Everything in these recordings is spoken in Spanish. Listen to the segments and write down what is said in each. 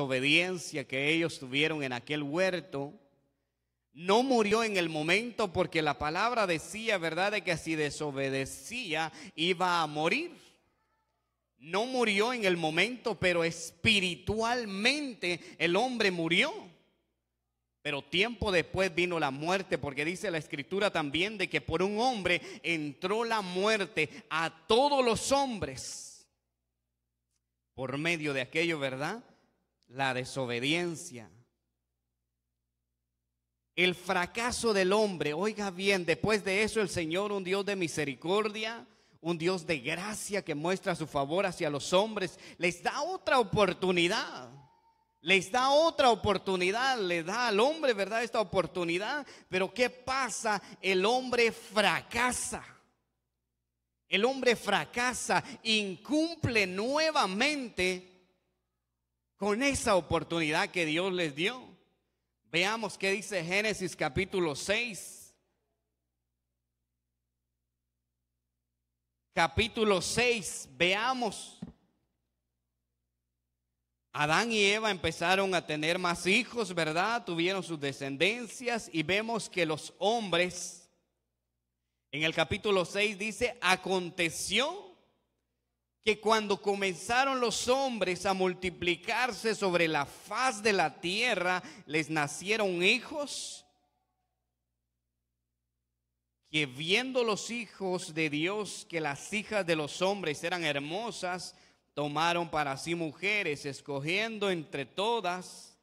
Desobediencia que ellos tuvieron en aquel huerto, no murió en el momento porque la palabra decía, ¿verdad?, de que si desobedecía iba a morir. No murió en el momento, pero espiritualmente el hombre murió. Pero tiempo después vino la muerte, porque dice la escritura también de que por un hombre entró la muerte a todos los hombres por medio de aquello, ¿verdad? la desobediencia. El fracaso del hombre, oiga bien, después de eso el Señor, un Dios de misericordia, un Dios de gracia que muestra su favor hacia los hombres, les da otra oportunidad. Les da otra oportunidad, le da al hombre, ¿verdad? Esta oportunidad. Pero ¿qué pasa? El hombre fracasa. El hombre fracasa, incumple nuevamente con esa oportunidad que Dios les dio. Veamos qué dice Génesis capítulo 6. Capítulo 6, veamos. Adán y Eva empezaron a tener más hijos, ¿verdad? Tuvieron sus descendencias y vemos que los hombres, en el capítulo 6 dice, aconteció que cuando comenzaron los hombres a multiplicarse sobre la faz de la tierra, les nacieron hijos, que viendo los hijos de Dios que las hijas de los hombres eran hermosas, tomaron para sí mujeres, escogiendo entre todas.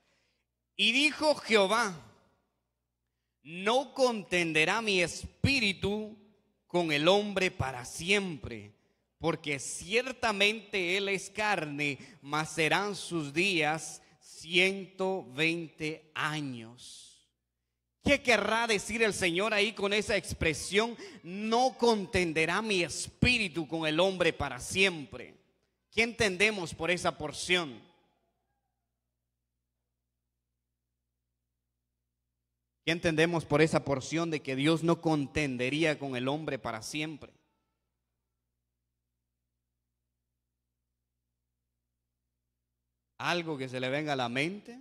Y dijo Jehová, no contenderá mi espíritu con el hombre para siempre porque ciertamente él es carne, mas serán sus días 120 años. ¿Qué querrá decir el Señor ahí con esa expresión? No contenderá mi espíritu con el hombre para siempre. ¿Qué entendemos por esa porción? ¿Qué entendemos por esa porción de que Dios no contendería con el hombre para siempre? algo que se le venga a la mente?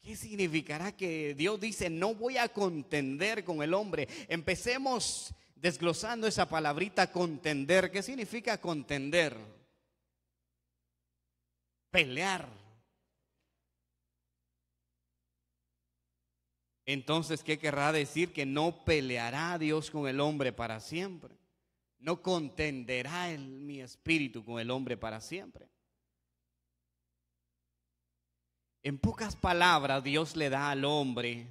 ¿Qué significará que Dios dice, no voy a contender con el hombre? Empecemos desglosando esa palabrita contender. ¿Qué significa contender? Pelear. Entonces, ¿qué querrá decir que no peleará Dios con el hombre para siempre? No contenderá el, mi espíritu con el hombre para siempre. En pocas palabras, Dios le da al hombre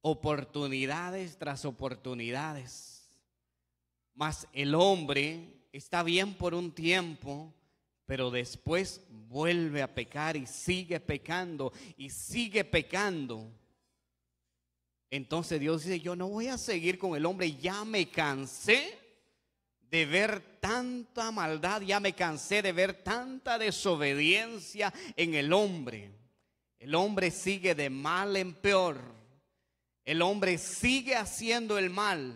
oportunidades tras oportunidades. Mas el hombre está bien por un tiempo, pero después vuelve a pecar y sigue pecando y sigue pecando. Entonces Dios dice, yo no voy a seguir con el hombre, ya me cansé de ver tanta maldad, ya me cansé de ver tanta desobediencia en el hombre. El hombre sigue de mal en peor. El hombre sigue haciendo el mal.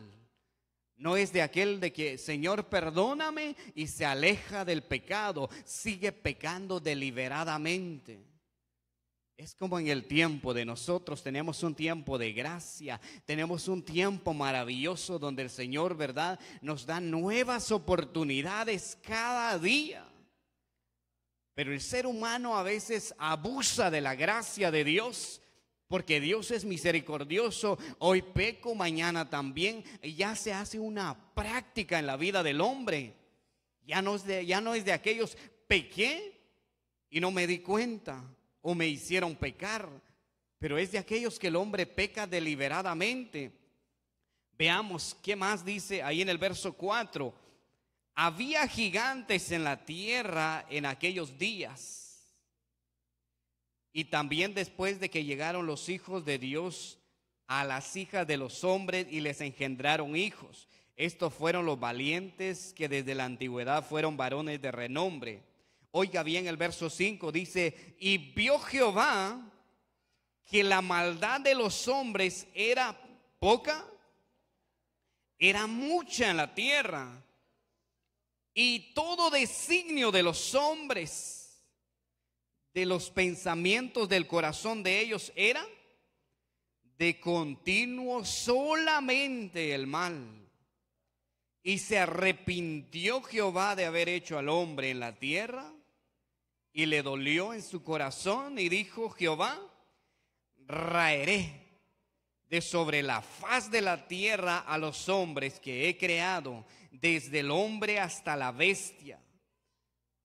No es de aquel de que, Señor, perdóname y se aleja del pecado. Sigue pecando deliberadamente. Es como en el tiempo de nosotros, tenemos un tiempo de gracia, tenemos un tiempo maravilloso donde el Señor, ¿verdad?, nos da nuevas oportunidades cada día. Pero el ser humano a veces abusa de la gracia de Dios. Porque Dios es misericordioso, hoy peco, mañana también, y ya se hace una práctica en la vida del hombre. Ya no es de, ya no es de aquellos, pequé y no me di cuenta o me hicieron pecar, pero es de aquellos que el hombre peca deliberadamente. Veamos qué más dice ahí en el verso 4. Había gigantes en la tierra en aquellos días. Y también después de que llegaron los hijos de Dios a las hijas de los hombres y les engendraron hijos. Estos fueron los valientes que desde la antigüedad fueron varones de renombre. Oiga bien el verso 5, dice, y vio Jehová que la maldad de los hombres era poca, era mucha en la tierra, y todo designio de los hombres, de los pensamientos del corazón de ellos era de continuo solamente el mal. Y se arrepintió Jehová de haber hecho al hombre en la tierra y le dolió en su corazón y dijo, Jehová, raeré de sobre la faz de la tierra a los hombres que he creado, desde el hombre hasta la bestia,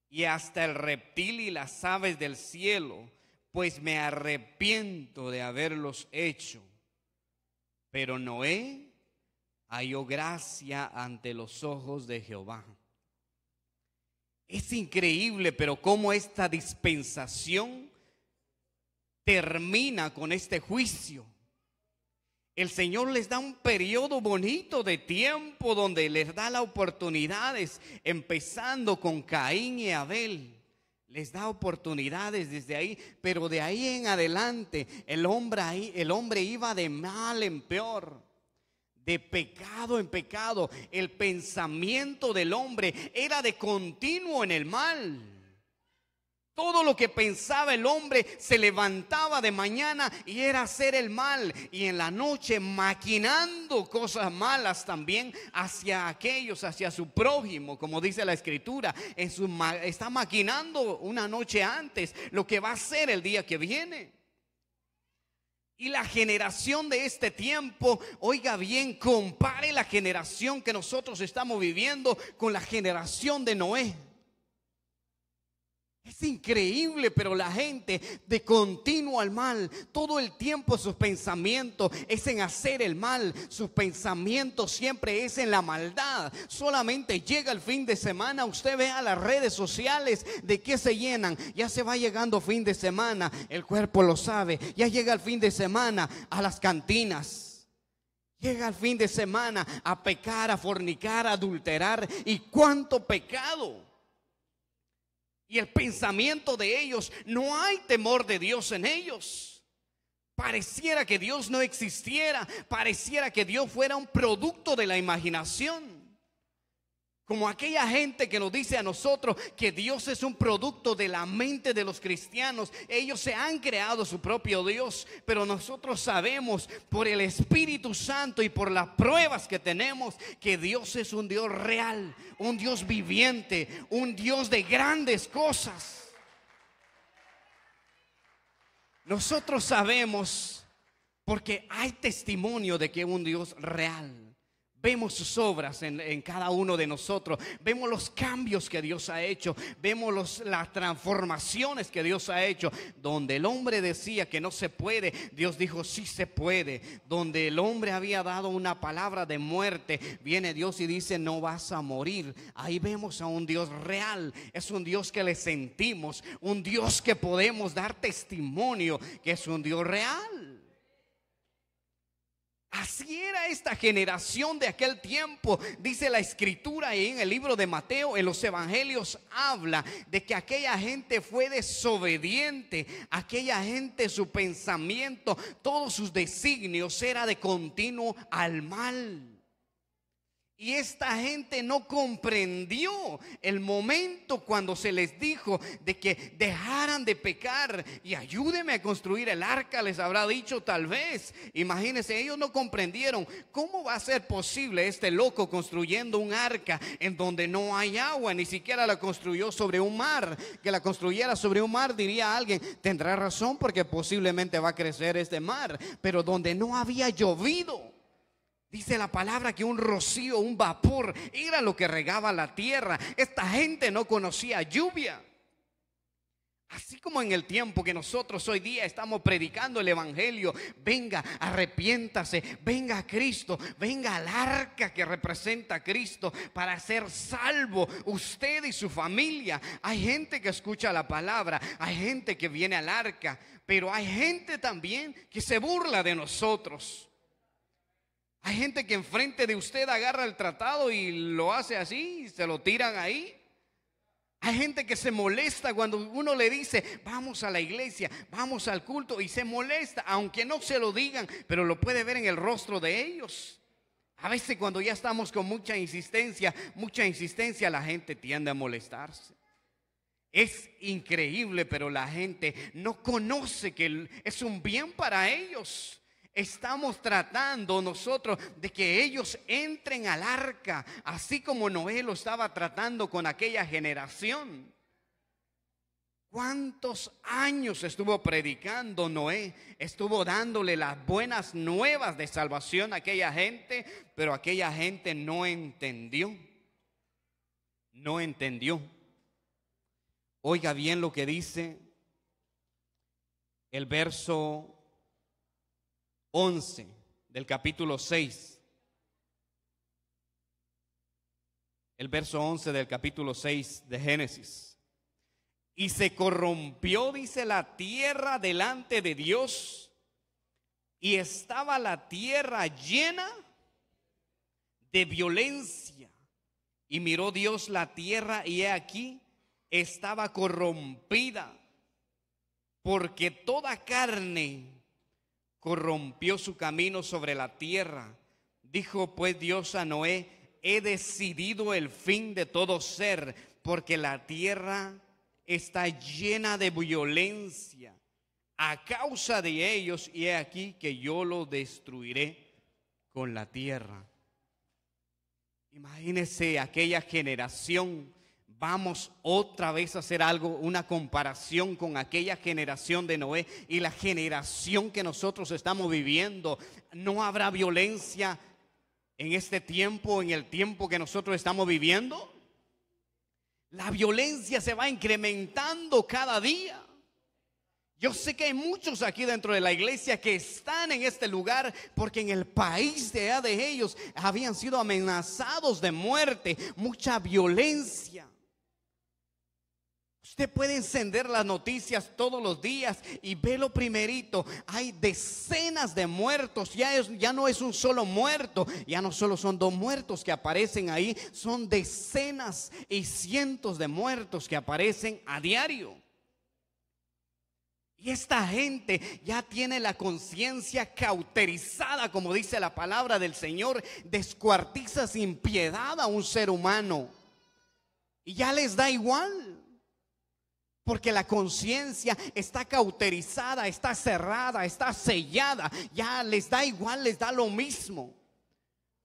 y hasta el reptil y las aves del cielo, pues me arrepiento de haberlos hecho. Pero Noé halló gracia ante los ojos de Jehová. Es increíble, pero cómo esta dispensación termina con este juicio. El Señor les da un periodo bonito de tiempo donde les da las oportunidades, empezando con Caín y Abel. Les da oportunidades desde ahí, pero de ahí en adelante el hombre, el hombre iba de mal en peor de pecado en pecado. El pensamiento del hombre era de continuo en el mal. Todo lo que pensaba el hombre se levantaba de mañana y era hacer el mal y en la noche maquinando cosas malas también hacia aquellos, hacia su prójimo, como dice la escritura, está maquinando una noche antes lo que va a ser el día que viene. Y la generación de este tiempo, oiga bien, compare la generación que nosotros estamos viviendo con la generación de Noé. Es increíble, pero la gente de continuo al mal, todo el tiempo sus pensamientos es en hacer el mal, sus pensamientos siempre es en la maldad. Solamente llega el fin de semana, usted ve a las redes sociales de qué se llenan. Ya se va llegando fin de semana, el cuerpo lo sabe. Ya llega el fin de semana a las cantinas. Llega el fin de semana a pecar, a fornicar, a adulterar. ¿Y cuánto pecado? y el pensamiento de ellos, no hay temor de Dios en ellos. Pareciera que Dios no existiera, pareciera que Dios fuera un producto de la imaginación. Como aquella gente que nos dice a nosotros que Dios es un producto de la mente de los cristianos. Ellos se han creado su propio Dios, pero nosotros sabemos por el Espíritu Santo y por las pruebas que tenemos que Dios es un Dios real, un Dios viviente, un Dios de grandes cosas. Nosotros sabemos porque hay testimonio de que es un Dios real. Vemos sus obras en, cada uno de nosotros. Vemos los cambios que Dios ha hecho. Vemos las transformaciones que Dios ha hecho. Donde el hombre decía que no se puede, Dios dijo sí se puede. Donde el hombre había dado una palabra de muerte, viene Dios y dice no vas a morir. Ahí vemos a un Dios real. Es un Dios que le sentimos. Un Dios que podemos dar testimonio que es un Dios real. Así era esta generación de aquel tiempo, dice la escritura y en el libro de Mateo, en los evangelios habla de que aquella gente fue desobediente, aquella gente su pensamiento, todos sus designios era de continuo al mal. Y esta gente no comprendió el momento cuando se les dijo de que dejaran de pecar y ayúdeme a construir el arca, les habrá dicho tal vez. Imagínense, ellos no comprendieron cómo va a ser posible este loco construyendo un arca en donde no hay agua, ni siquiera la construyó sobre un mar. Que la construyera sobre un mar, diría alguien, tendrá razón porque posiblemente va a crecer este mar, pero donde no había llovido. Dice la palabra que un rocío, un vapor, era lo que regaba la tierra. Esta gente no conocía lluvia. Así como en el tiempo que nosotros hoy día estamos predicando el Evangelio, venga, arrepiéntase, venga a Cristo, venga al arca que representa a Cristo para ser salvo usted y su familia. Hay gente que escucha la palabra, hay gente que viene al arca, pero hay gente también que se burla de nosotros. Hay gente que enfrente de usted agarra el tratado y lo hace así, y se lo tiran ahí. Hay gente que se molesta cuando uno le dice, vamos a la iglesia, vamos al culto, y se molesta, aunque no se lo digan, pero lo puede ver en el rostro de ellos. A veces cuando ya estamos con mucha insistencia, mucha insistencia, la gente tiende a molestarse. Es increíble, pero la gente no conoce que es un bien para ellos. Estamos tratando nosotros de que ellos entren al arca, así como Noé lo estaba tratando con aquella generación. ¿Cuántos años estuvo predicando Noé? Estuvo dándole las buenas nuevas de salvación a aquella gente, pero aquella gente no entendió. No entendió. Oiga bien lo que dice el verso 11 del capítulo 6. El verso 11 del capítulo 6 de Génesis. Y se corrompió, dice, la tierra delante de Dios. Y estaba la tierra llena de violencia. Y miró Dios la tierra y he aquí estaba corrompida. Porque toda carne corrompió su camino sobre la tierra. Dijo pues Dios a Noé, he decidido el fin de todo ser, porque la tierra está llena de violencia a causa de ellos, y he aquí que yo lo destruiré con la tierra. Imagínese aquella generación vamos otra vez a hacer algo, una comparación con aquella generación de Noé y la generación que nosotros estamos viviendo. No habrá violencia en este tiempo, en el tiempo que nosotros estamos viviendo. La violencia se va incrementando cada día. Yo sé que hay muchos aquí dentro de la iglesia que están en este lugar porque en el país de, de ellos habían sido amenazados de muerte, mucha violencia. Usted puede encender las noticias todos los días y ve lo primerito. Hay decenas de muertos. Ya, ya no es un solo muerto. Ya no solo son dos muertos que aparecen ahí. Son decenas y cientos de muertos que aparecen a diario. Y esta gente ya tiene la conciencia cauterizada, como dice la palabra del Señor, descuartiza sin piedad a un ser humano. Y ya les da igual porque la conciencia está cauterizada, está cerrada, está sellada, ya les da igual, les da lo mismo.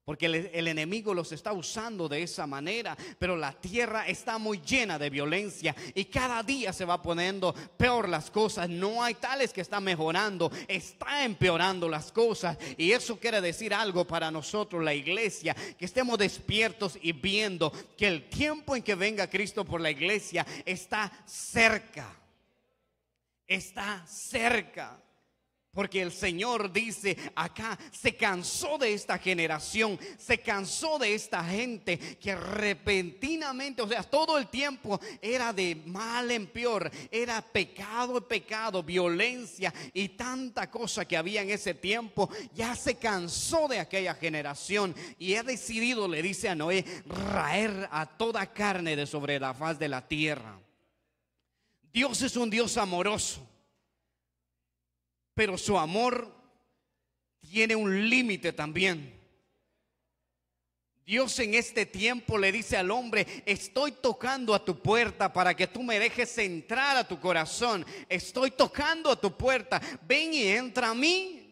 Porque el, enemigo los está usando de esa manera. Pero la tierra está muy llena de violencia. Y cada día se va poniendo peor las cosas. No hay tales que están mejorando. Está empeorando las cosas. Y eso quiere decir algo para nosotros, la iglesia. Que estemos despiertos y viendo que el tiempo en que venga Cristo por la iglesia está cerca. Está cerca. Porque el Señor dice acá, se cansó de esta generación, se cansó de esta gente que repentinamente, o sea, todo el tiempo era de mal en peor, era pecado y pecado, violencia y tanta cosa que había en ese tiempo. Ya se cansó de aquella generación y ha decidido, le dice a Noé, raer a toda carne de sobre la faz de la tierra. Dios es un Dios amoroso. Pero su amor tiene un límite también. Dios en este tiempo le dice al hombre, estoy tocando a tu puerta para que tú me dejes entrar a tu corazón. Estoy tocando a tu puerta. Ven y entra a mí.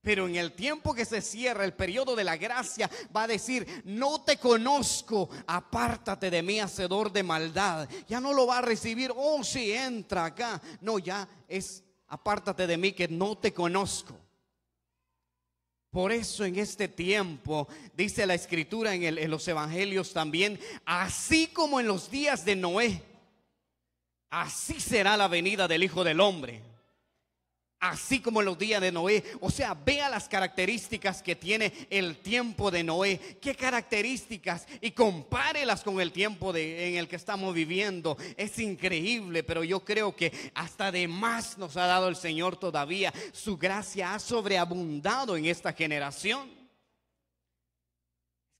Pero en el tiempo que se cierra el periodo de la gracia, va a decir, no te conozco, apártate de mí, hacedor de maldad. Ya no lo va a recibir, oh, si entra acá. No, ya es apártate de mí que no te conozco. Por eso en este tiempo, dice la escritura en, los evangelios también, así como en los días de Noé, así será la venida del Hijo del Hombre así como los días de Noé. O sea, vea las características que tiene el tiempo de Noé, qué características y compárelas con el tiempo en el que estamos viviendo. Es increíble, pero yo creo que hasta de más nos ha dado el Señor todavía. Su gracia ha sobreabundado en esta generación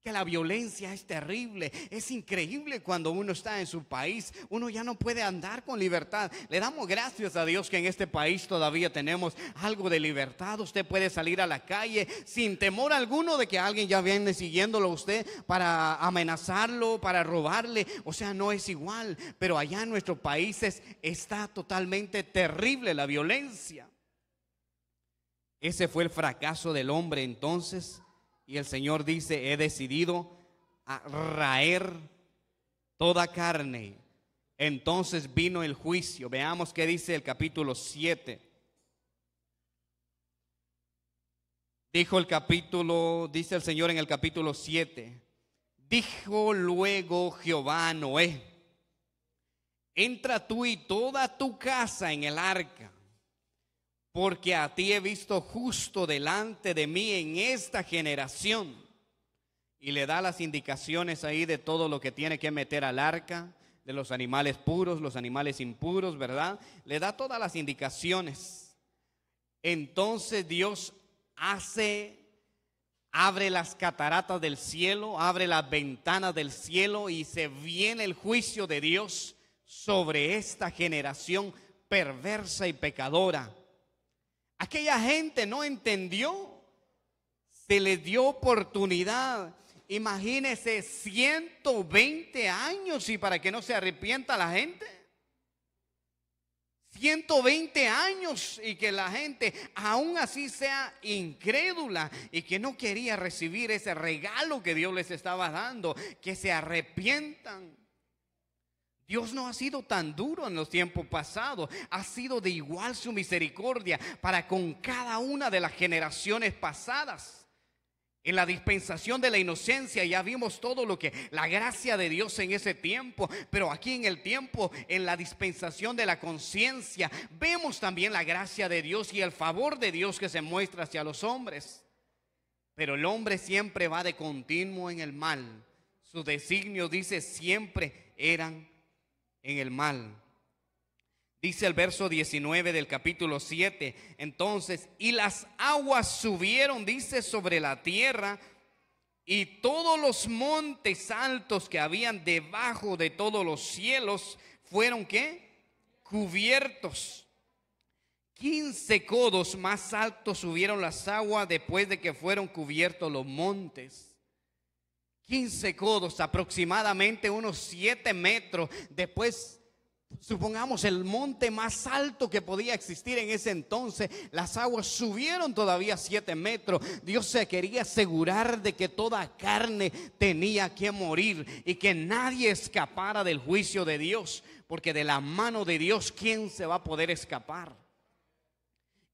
que la violencia es terrible. Es increíble cuando uno está en su país. Uno ya no puede andar con libertad. Le damos gracias a Dios que en este país todavía tenemos algo de libertad. Usted puede salir a la calle sin temor alguno de que alguien ya viene siguiéndolo a usted para amenazarlo, para robarle. O sea, no es igual. Pero allá en nuestros países está totalmente terrible la violencia. Ese fue el fracaso del hombre entonces y el Señor dice, he decidido raer toda carne. Entonces vino el juicio. Veamos qué dice el capítulo 7. Dijo el capítulo, dice el Señor en el capítulo 7. Dijo luego Jehová Noé, entra tú y toda tu casa en el arca porque a ti he visto justo delante de mí en esta generación. Y le da las indicaciones ahí de todo lo que tiene que meter al arca, de los animales puros, los animales impuros, ¿verdad? Le da todas las indicaciones. Entonces Dios hace, abre las cataratas del cielo, abre las ventanas del cielo y se viene el juicio de Dios sobre esta generación perversa y pecadora Aquella gente no entendió. Se le dio oportunidad. Imagínese 120 años y para que no se arrepienta la gente. 120 años y que la gente aún así sea incrédula y que no quería recibir ese regalo que Dios les estaba dando, que se arrepientan. Dios no ha sido tan duro en los tiempos pasados, ha sido de igual su misericordia para con cada una de las generaciones pasadas. En la dispensación de la inocencia ya vimos todo lo que la gracia de Dios en ese tiempo, pero aquí en el tiempo, en la dispensación de la conciencia, vemos también la gracia de Dios y el favor de Dios que se muestra hacia los hombres. Pero el hombre siempre va de continuo en el mal. Su designio, dice, siempre eran en el mal. Dice el verso 19 del capítulo 7, entonces, y las aguas subieron, dice, sobre la tierra, y todos los montes altos que habían debajo de todos los cielos fueron qué? Cubiertos. 15 codos más altos subieron las aguas después de que fueron cubiertos los montes. 15 codos, aproximadamente unos 7 metros. Después, supongamos el monte más alto que podía existir en ese entonces, las aguas subieron todavía 7 metros. Dios se quería asegurar de que toda carne tenía que morir y que nadie escapara del juicio de Dios, porque de la mano de Dios, ¿quién se va a poder escapar?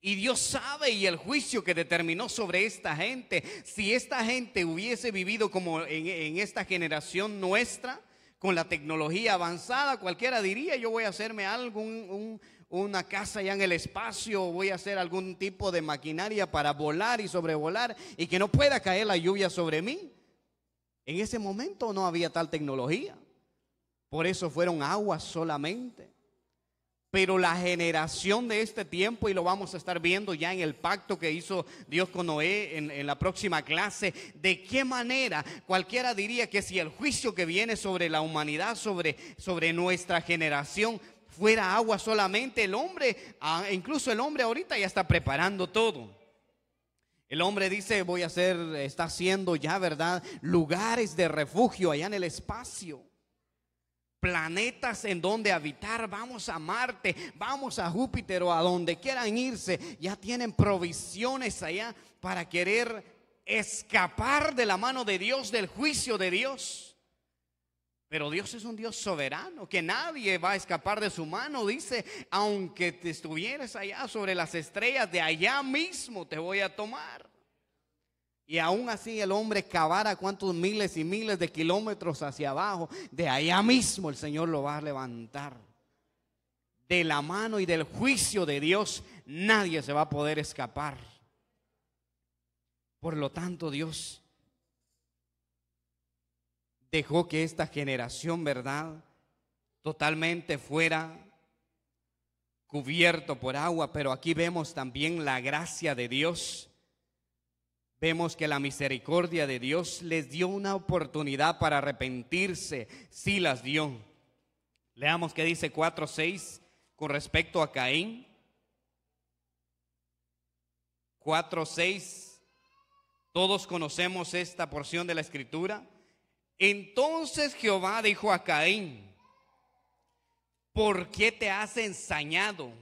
Y Dios sabe y el juicio que determinó sobre esta gente, si esta gente hubiese vivido como en, esta generación nuestra, con la tecnología avanzada, cualquiera diría, yo voy a hacerme algo, una casa ya en el espacio, voy a hacer algún tipo de maquinaria para volar y sobrevolar y que no pueda caer la lluvia sobre mí. En ese momento no había tal tecnología. Por eso fueron aguas solamente. Pero la generación de este tiempo, y lo vamos a estar viendo ya en el pacto que hizo Dios con Noé en, la próxima clase, de qué manera cualquiera diría que si el juicio que viene sobre la humanidad, sobre, sobre nuestra generación, fuera agua solamente, el hombre, incluso el hombre ahorita ya está preparando todo. El hombre dice, voy a hacer, está haciendo ya, ¿verdad? Lugares de refugio allá en el espacio planetas en donde habitar, vamos a Marte, vamos a Júpiter o a donde quieran irse, ya tienen provisiones allá para querer escapar de la mano de Dios, del juicio de Dios. Pero Dios es un Dios soberano, que nadie va a escapar de su mano, dice, aunque te estuvieras allá sobre las estrellas, de allá mismo te voy a tomar. Y aún así el hombre cavara cuantos miles y miles de kilómetros hacia abajo, de allá mismo el Señor lo va a levantar. De la mano y del juicio de Dios nadie se va a poder escapar. Por lo tanto, Dios dejó que esta generación, ¿verdad? Totalmente fuera cubierto por agua, pero aquí vemos también la gracia de Dios Vemos que la misericordia de Dios les dio una oportunidad para arrepentirse, sí las dio. Leamos que dice 4.6 con respecto a Caín. 4.6, todos conocemos esta porción de la escritura. Entonces Jehová dijo a Caín, ¿por qué te has ensañado?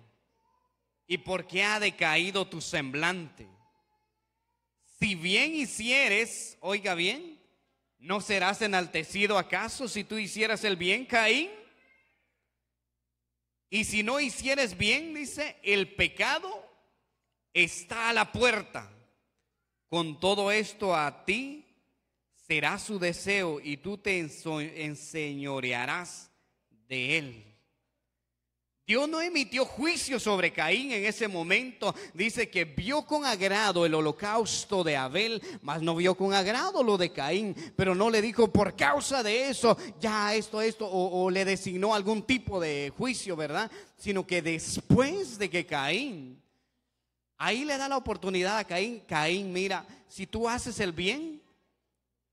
¿Y por qué ha decaído tu semblante? si bien hicieres, oiga bien, ¿no serás enaltecido acaso si tú hicieras el bien, Caín? Y si no hicieres bien, dice, el pecado está a la puerta. Con todo esto a ti será su deseo y tú te enseñorearás de él. Dios no emitió juicio sobre Caín en ese momento. Dice que vio con agrado el holocausto de Abel, mas no vio con agrado lo de Caín. Pero no le dijo por causa de eso, ya esto, esto, o, o le designó algún tipo de juicio, ¿verdad? Sino que después de que Caín, ahí le da la oportunidad a Caín. Caín, mira, si tú haces el bien,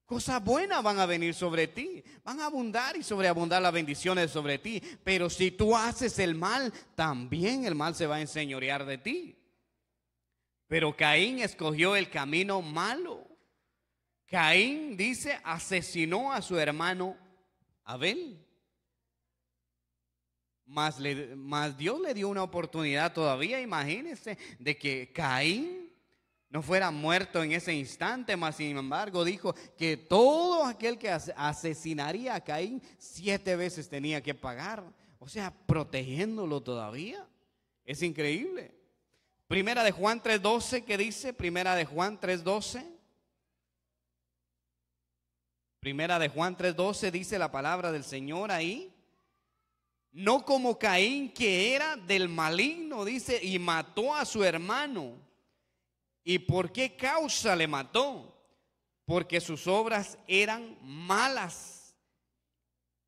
Cosas buenas van a venir sobre ti, van a abundar y sobreabundar las bendiciones sobre ti. Pero si tú haces el mal, también el mal se va a enseñorear de ti. Pero Caín escogió el camino malo. Caín dice, asesinó a su hermano Abel. Más Dios le dio una oportunidad todavía, imagínense, de que Caín no fuera muerto en ese instante, mas sin embargo dijo que todo aquel que asesinaría a Caín siete veces tenía que pagar, o sea, protegiéndolo todavía. Es increíble. Primera de Juan 3:12, ¿qué dice? Primera de Juan 3:12. Primera de Juan 3:12 dice la palabra del Señor ahí. No como Caín que era del maligno, dice, y mató a su hermano. ¿Y por qué causa le mató? Porque sus obras eran malas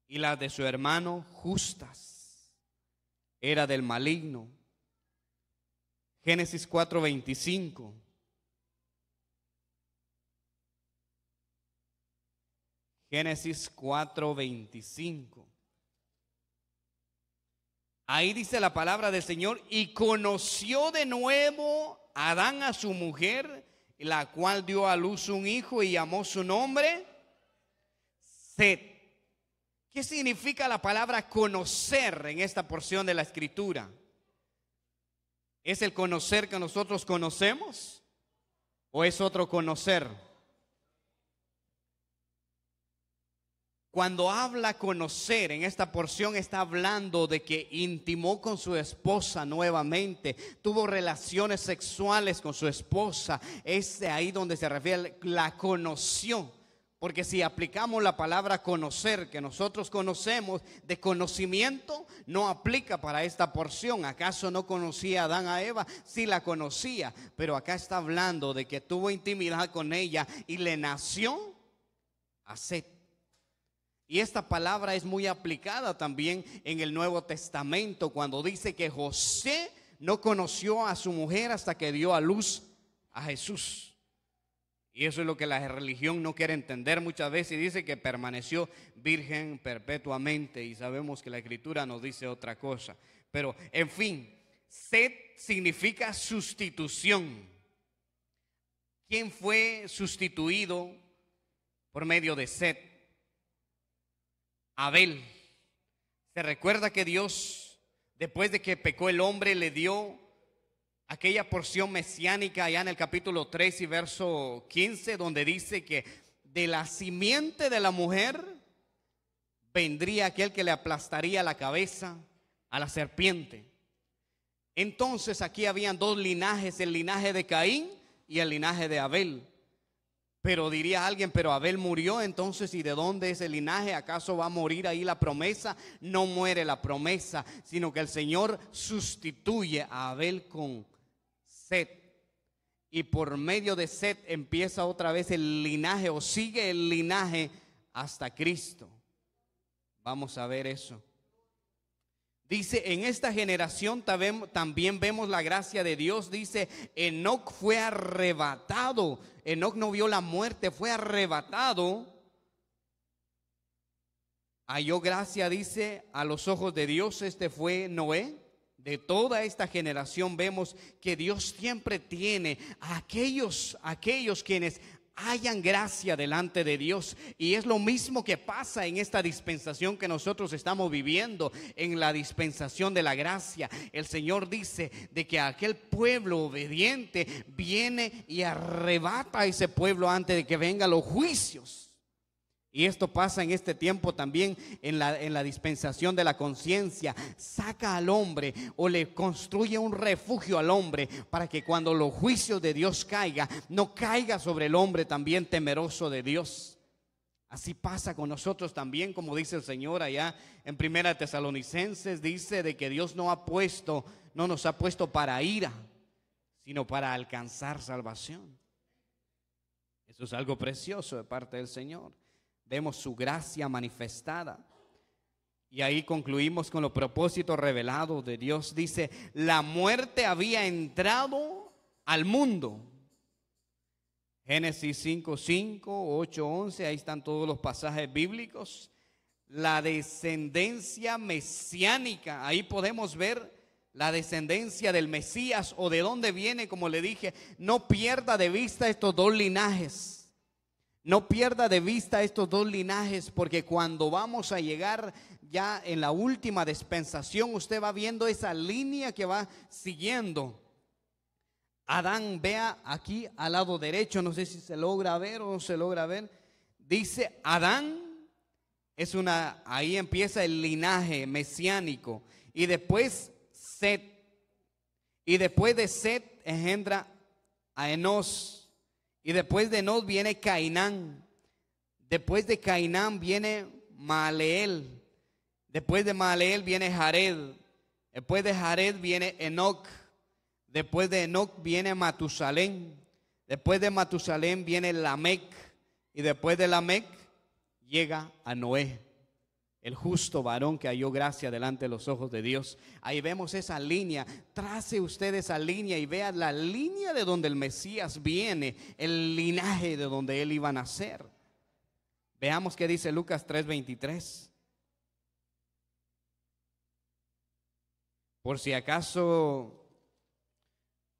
y las de su hermano justas. Era del maligno. Génesis 4:25. Génesis 4:25. Ahí dice la palabra del Señor, y conoció de nuevo Adán a su mujer, la cual dio a luz un hijo y llamó su nombre Set. ¿Qué significa la palabra conocer en esta porción de la escritura? ¿Es el conocer que nosotros conocemos o es otro conocer? Cuando habla conocer en esta porción está hablando de que intimó con su esposa nuevamente, tuvo relaciones sexuales con su esposa. Es de ahí donde se refiere la conoción. Porque si aplicamos la palabra conocer, que nosotros conocemos de conocimiento, no aplica para esta porción. ¿Acaso no conocía a Adán a Eva? Sí la conocía, pero acá está hablando de que tuvo intimidad con ella y le nació a y esta palabra es muy aplicada también en el Nuevo Testamento cuando dice que José no conoció a su mujer hasta que dio a luz a Jesús. Y eso es lo que la religión no quiere entender muchas veces y dice que permaneció virgen perpetuamente y sabemos que la escritura nos dice otra cosa. Pero, en fin, sed significa sustitución. ¿Quién fue sustituido por medio de sed? Abel. Se recuerda que Dios, después de que pecó el hombre, le dio aquella porción mesiánica allá en el capítulo 3 y verso 15, donde dice que de la simiente de la mujer vendría aquel que le aplastaría la cabeza a la serpiente. Entonces aquí habían dos linajes, el linaje de Caín y el linaje de Abel. Pero diría alguien, pero Abel murió entonces, ¿y de dónde es el linaje? ¿Acaso va a morir ahí la promesa? No muere la promesa, sino que el Señor sustituye a Abel con Set. Y por medio de Set empieza otra vez el linaje o sigue el linaje hasta Cristo. Vamos a ver eso. Dice, en esta generación también vemos la gracia de Dios. Dice, Enoc fue arrebatado. Enoc no vio la muerte, fue arrebatado. Halló gracia, dice, a los ojos de Dios. Este fue Noé. De toda esta generación vemos que Dios siempre tiene a aquellos, aquellos quienes hayan gracia delante de Dios. Y es lo mismo que pasa en esta dispensación que nosotros estamos viviendo, en la dispensación de la gracia. El Señor dice de que aquel pueblo obediente viene y arrebata a ese pueblo antes de que vengan los juicios. Y esto pasa en este tiempo también en la, dispensación de la conciencia. Saca al hombre o le construye un refugio al hombre para que cuando los juicios de Dios caiga, no caiga sobre el hombre también temeroso de Dios. Así pasa con nosotros también, como dice el Señor allá en Primera Tesalonicenses, dice de que Dios no ha puesto, no nos ha puesto para ira, sino para alcanzar salvación. Eso es algo precioso de parte del Señor vemos su gracia manifestada. Y ahí concluimos con los propósitos revelados de Dios. Dice, la muerte había entrado al mundo. Génesis 5, 5, 8, 11, ahí están todos los pasajes bíblicos. La descendencia mesiánica, ahí podemos ver la descendencia del Mesías o de dónde viene, como le dije, no pierda de vista estos dos linajes no pierda de vista estos dos linajes porque cuando vamos a llegar ya en la última dispensación, usted va viendo esa línea que va siguiendo. Adán vea aquí al lado derecho, no sé si se logra ver o no se logra ver. Dice Adán es una ahí empieza el linaje mesiánico y después Set y después de Set engendra a Enos. Y después de Nos viene Cainán. Después de Cainán viene Maleel. Después de Maleel viene Jared. Después de Jared viene Enoch. Después de Enoch viene Matusalén. Después de Matusalén viene Lamec. Y después de Lamec llega a Noé el justo varón que halló gracia delante de los ojos de Dios. Ahí vemos esa línea. Trace usted esa línea y vea la línea de donde el Mesías viene, el linaje de donde él iba a nacer. Veamos qué dice Lucas 3:23. Por si acaso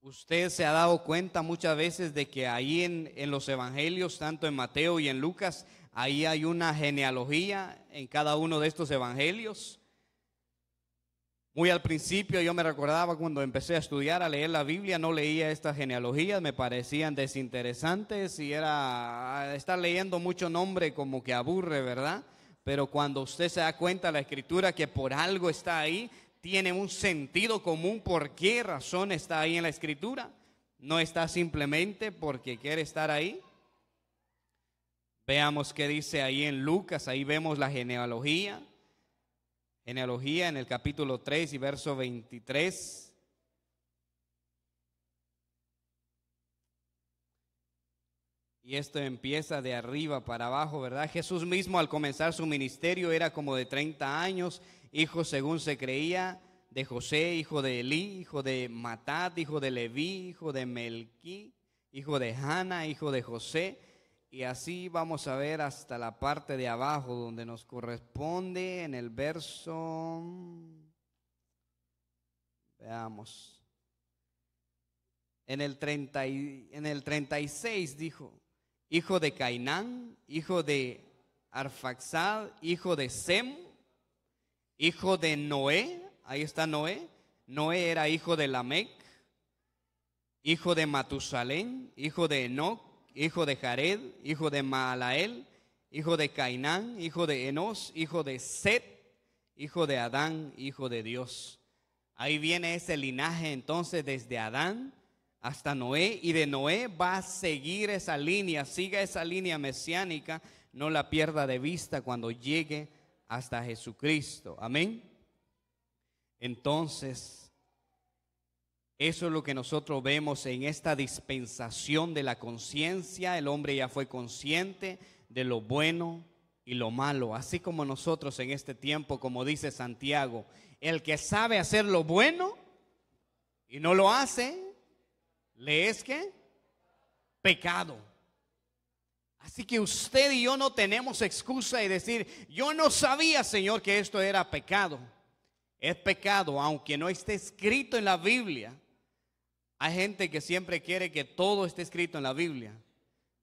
usted se ha dado cuenta muchas veces de que ahí en, en los evangelios, tanto en Mateo y en Lucas, Ahí hay una genealogía en cada uno de estos evangelios. Muy al principio yo me recordaba cuando empecé a estudiar, a leer la Biblia, no leía estas genealogías, me parecían desinteresantes y era estar leyendo mucho nombre como que aburre, ¿verdad? Pero cuando usted se da cuenta la escritura que por algo está ahí, tiene un sentido común por qué razón está ahí en la escritura. No está simplemente porque quiere estar ahí. Veamos qué dice ahí en Lucas, ahí vemos la genealogía. Genealogía en el capítulo 3 y verso 23. Y esto empieza de arriba para abajo, ¿verdad? Jesús mismo al comenzar su ministerio era como de 30 años, hijo según se creía de José, hijo de Elí, hijo de Matat, hijo de Leví, hijo de Melquí, hijo de Hanna, hijo de José y así vamos a ver hasta la parte de abajo donde nos corresponde en el verso... Veamos. En el, en el 36 dijo, hijo de Cainán, hijo de Arfaxad, hijo de Sem, hijo de Noé, ahí está Noé, Noé era hijo de Lamec, hijo de Matusalén, hijo de Enoch, hijo de Jared, hijo de Maalael, hijo de Cainán, hijo de Enos, hijo de Set, hijo de Adán, hijo de Dios. Ahí viene ese linaje entonces desde Adán hasta Noé y de Noé va a seguir esa línea, siga esa línea mesiánica, no la pierda de vista cuando llegue hasta Jesucristo. Amén. Entonces, eso es lo que nosotros vemos en esta dispensación de la conciencia. El hombre ya fue consciente de lo bueno y lo malo, así como nosotros en este tiempo, como dice Santiago, el que sabe hacer lo bueno y no lo hace, le es que pecado. Así que usted y yo no tenemos excusa y decir, yo no sabía, Señor, que esto era pecado. Es pecado, aunque no esté escrito en la Biblia hay gente que siempre quiere que todo esté escrito en la Biblia.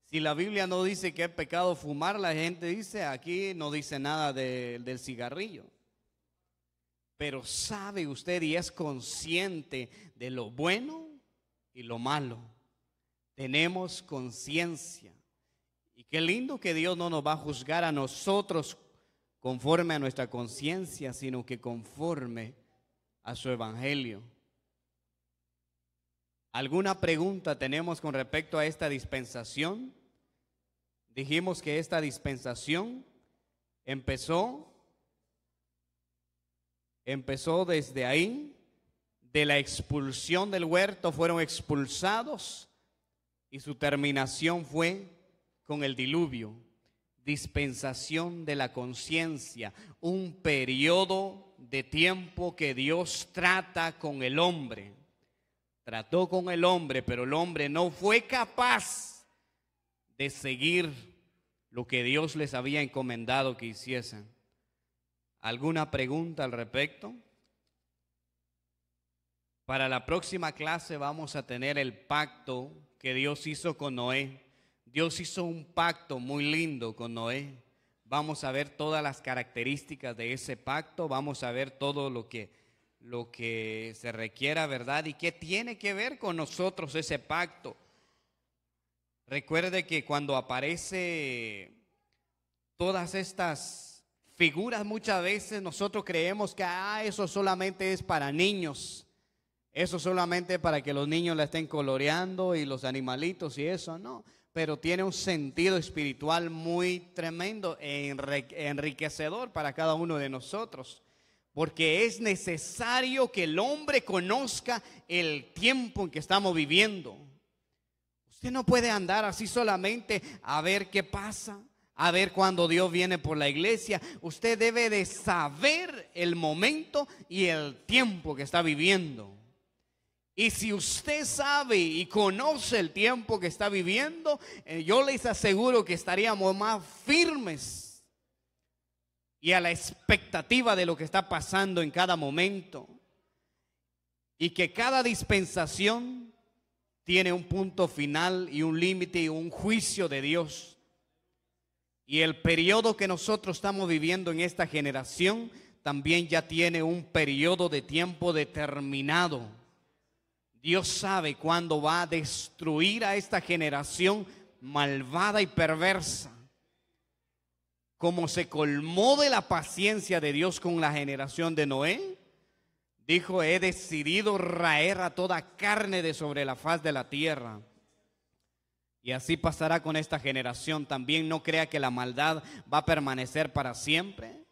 Si la Biblia no dice que es pecado fumar, la gente dice, aquí no dice nada del cigarrillo. Pero sabe usted y es consciente de lo bueno y lo malo. Tenemos conciencia. Y qué lindo que Dios no nos va a juzgar a nosotros conforme a nuestra conciencia, sino que conforme a su evangelio. ¿Alguna pregunta tenemos con respecto a esta dispensación? Dijimos que esta dispensación empezó empezó desde ahí de la expulsión del huerto fueron expulsados y su terminación fue con el diluvio, dispensación de la conciencia, un periodo de tiempo que Dios trata con el hombre. Trató con el hombre, pero el hombre no fue capaz de seguir lo que Dios les había encomendado que hiciesen. ¿Alguna pregunta al respecto? Para la próxima clase vamos a tener el pacto que Dios hizo con Noé. Dios hizo un pacto muy lindo con Noé. Vamos a ver todas las características de ese pacto, vamos a ver todo lo que lo que se requiera, ¿verdad? ¿Y qué tiene que ver con nosotros ese pacto? Recuerde que cuando aparece todas estas figuras, muchas veces nosotros creemos que ah, eso solamente es para niños, eso solamente para que los niños la estén coloreando y los animalitos y eso, no, pero tiene un sentido espiritual muy tremendo e enriquecedor para cada uno de nosotros porque es necesario que el hombre conozca el tiempo en que estamos viviendo. Usted no puede andar así solamente a ver qué pasa, a ver cuando Dios viene por la iglesia. Usted debe de saber el momento y el tiempo que está viviendo. Y si usted sabe y conoce el tiempo que está viviendo, eh, yo les aseguro que estaríamos más firmes y a la expectativa de lo que está pasando en cada momento. Y que cada dispensación tiene un punto final y un límite y un juicio de Dios. Y el periodo que nosotros estamos viviendo en esta generación también ya tiene un periodo de tiempo determinado. Dios sabe cuándo va a destruir a esta generación malvada y perversa como se colmó de la paciencia de Dios con la generación de Noé, dijo, he decidido raer a toda carne de sobre la faz de la tierra. Y así pasará con esta generación. También no crea que la maldad va a permanecer para siempre.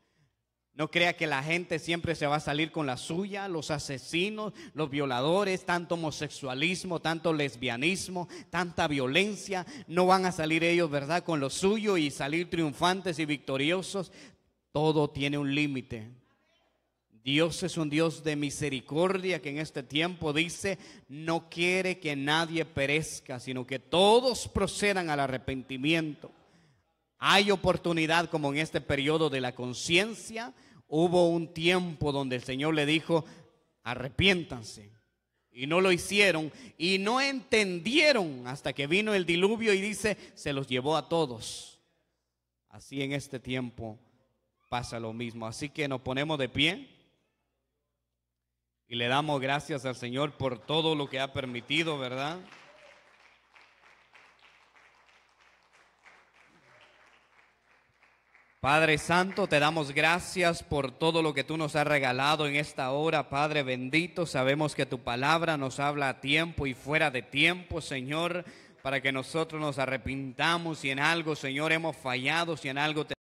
No crea que la gente siempre se va a salir con la suya, los asesinos, los violadores, tanto homosexualismo, tanto lesbianismo, tanta violencia. No van a salir ellos, ¿verdad?, con lo suyo y salir triunfantes y victoriosos. Todo tiene un límite. Dios es un Dios de misericordia que en este tiempo dice, no quiere que nadie perezca, sino que todos procedan al arrepentimiento. Hay oportunidad como en este periodo de la conciencia. Hubo un tiempo donde el Señor le dijo, arrepiéntanse. Y no lo hicieron y no entendieron hasta que vino el diluvio y dice, se los llevó a todos. Así en este tiempo pasa lo mismo. Así que nos ponemos de pie y le damos gracias al Señor por todo lo que ha permitido, ¿verdad? Padre Santo, te damos gracias por todo lo que tú nos has regalado en esta hora, Padre bendito. Sabemos que tu palabra nos habla a tiempo y fuera de tiempo, Señor, para que nosotros nos arrepintamos si en algo, Señor, hemos fallado, si en algo te